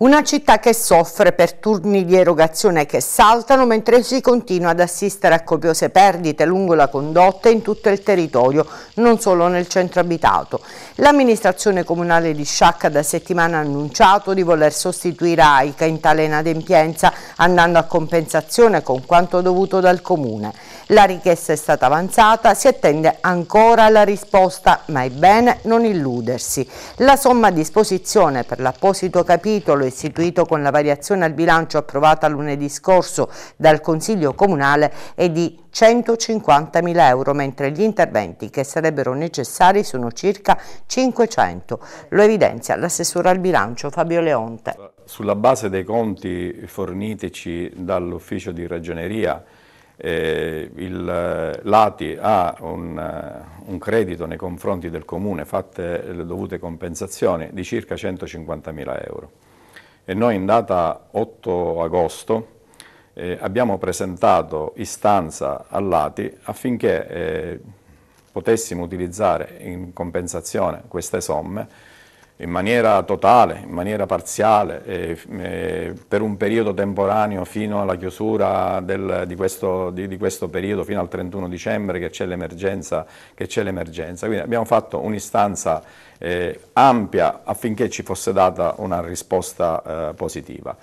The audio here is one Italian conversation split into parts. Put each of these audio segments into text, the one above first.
Una città che soffre per turni di erogazione che saltano mentre si continua ad assistere a copiose perdite lungo la condotta in tutto il territorio, non solo nel centro abitato. L'amministrazione comunale di Sciacca da settimana ha annunciato di voler sostituire AICA in tale inadempienza andando a compensazione con quanto dovuto dal comune. La richiesta è stata avanzata, si attende ancora la risposta, ma è bene non illudersi. La somma a disposizione per l'apposito capitolo istituito con la variazione al bilancio approvata lunedì scorso dal Consiglio Comunale è di 150.000 euro, mentre gli interventi che sarebbero necessari sono circa 500. Lo evidenzia l'assessore al bilancio Fabio Leonte. Sulla base dei conti fornitici dall'ufficio di ragioneria, eh, il, eh, l'ATI ha un, eh, un, credito nei confronti del Comune, fatte le dovute compensazioni, di circa 150.000 euro e noi in data 8 agosto eh, abbiamo presentato istanza all'ATI affinché eh, potessimo utilizzare in compensazione queste somme in maniera totale, in maniera parziale, eh, eh, per un periodo temporaneo fino alla chiusura del, di, questo, di, di, questo, periodo, fino al 31 dicembre che c'è l'emergenza. Quindi abbiamo fatto un'istanza eh, ampia affinché ci fosse data una risposta eh, positiva,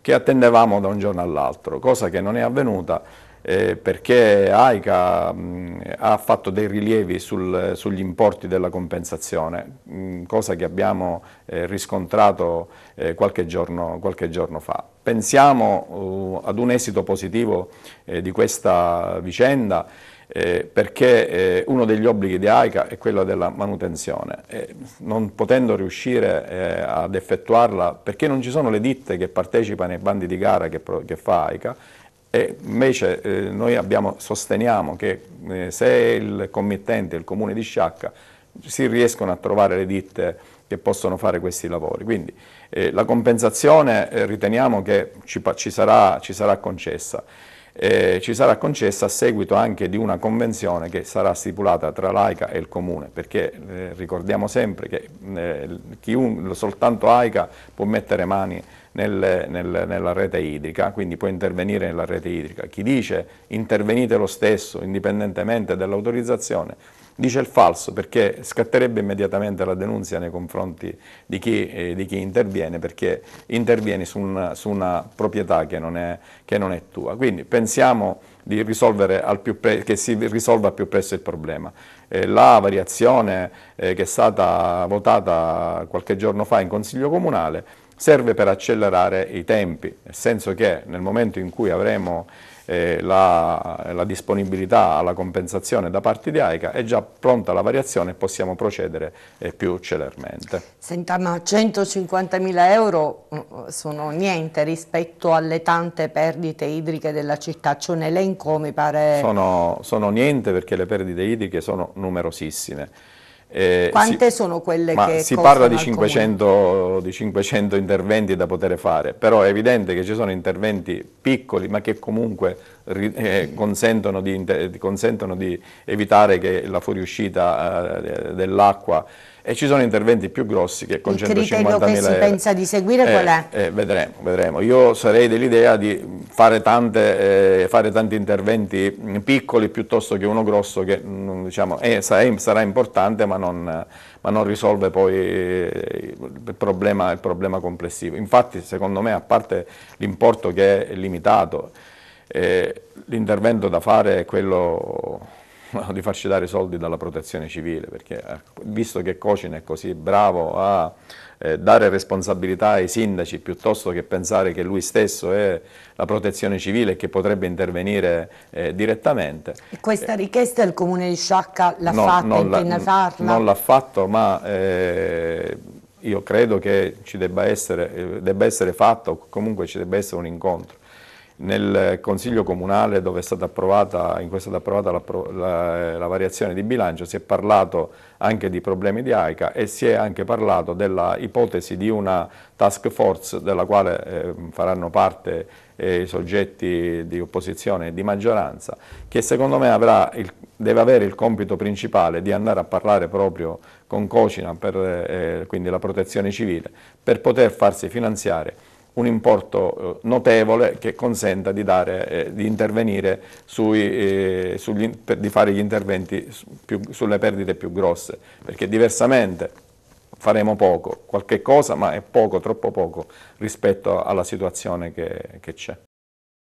che attendevamo da un giorno all'altro, cosa che non è avvenuta eh, perché AICA mh, mm, ha fatto dei rilievi sul, sugli importi della compensazione, mh, mm, cosa che abbiamo eh, riscontrato eh, qualche, giorno, qualche, giorno, fa. Pensiamo uh, ad un esito positivo eh, di questa vicenda eh, perché eh, uno degli obblighi di AICA è quello della manutenzione. Eh, non potendo riuscire eh, ad effettuarla perché non ci sono le ditte che partecipano ai bandi di gara che, che fa AICA, e invece eh, noi abbiamo, sosteniamo che eh, se il committente, il comune di Sciacca, si riescono a trovare le ditte che possono fare questi lavori. Quindi eh, la compensazione eh, riteniamo che ci, ci, sarà, ci sarà, concessa. Eh, ci sarà concessa a seguito anche di una convenzione che sarà stipulata tra l'AICA e il Comune, perché eh, ricordiamo sempre che eh, chiun, soltanto AICA può mettere mani nel, nel, nella rete idrica, quindi può intervenire nella rete idrica. Chi dice intervenite lo stesso, indipendentemente dall'autorizzazione, dice il falso perché scatterebbe immediatamente la denuncia nei confronti di chi, eh, di chi interviene perché intervieni su una, su una proprietà che non, è, che non, è, tua. Quindi pensiamo pre- che si risolva al più presto il problema. Eh, la variazione eh, che è stata votata qualche giorno fa in Consiglio Comunale serve per accelerare i tempi, nel senso che nel momento in cui avremo eh, la, la, disponibilità alla compensazione da parte di AICA è già pronta la variazione e possiamo procedere eh, più celermente. Senta, ma 150.000 euro mm, sono niente rispetto alle tante perdite idriche della città, c'è un elenco mi pare... Sono, sono niente perché le perdite idriche sono numerosissime. Eh, Quante si, sono quelle che Si parla di 500, di 500 interventi da poter fare, però è evidente che ci sono interventi piccoli ma che comunque eh, consentono, di, consentono, di, evitare la fuoriuscita eh, dell'acqua e ci sono interventi più grossi che con Il 150 mila euro. si pensa di seguire eh, qual è? Eh, vedremo, vedremo. Io sarei dell'idea di fare, tante, eh, fare, tanti interventi piccoli piuttosto che uno grosso che mm, diciamo, sarà importante ma non, ma non risolve poi eh, il problema, il problema complessivo. Infatti secondo me a parte l'importo che è limitato, l'intervento da fare è quello di farci dare soldi dalla protezione civile, perché ecco, visto che Cocin è così bravo a eh, dare responsabilità ai sindaci piuttosto che pensare che lui stesso è la protezione civile che potrebbe intervenire eh, direttamente. E questa eh, richiesta il comune di Sciacca l'ha no, fatta, non intende farla? Non l'ha fatto, ma... Eh, io credo che ci debba essere, eh, debba essere fatto, o comunque ci debba essere un incontro nel Consiglio Comunale dove è stata approvata, in cui è stata approvata la, la, eh, la, variazione di bilancio si è parlato anche di problemi di AICA e si è anche parlato della ipotesi di una task force della quale eh, faranno parte eh, i soggetti di opposizione e di maggioranza che secondo me il, deve avere il compito principale di andare a parlare proprio con Cocina, per, eh, quindi la protezione civile, per poter farsi finanziare un importo eh, notevole che consenta di, dare, eh, di intervenire sui, eh, sugli, per, di fare gli interventi più, sulle perdite più grosse, perché diversamente faremo poco, qualche cosa, ma è poco, troppo poco rispetto alla situazione che c'è.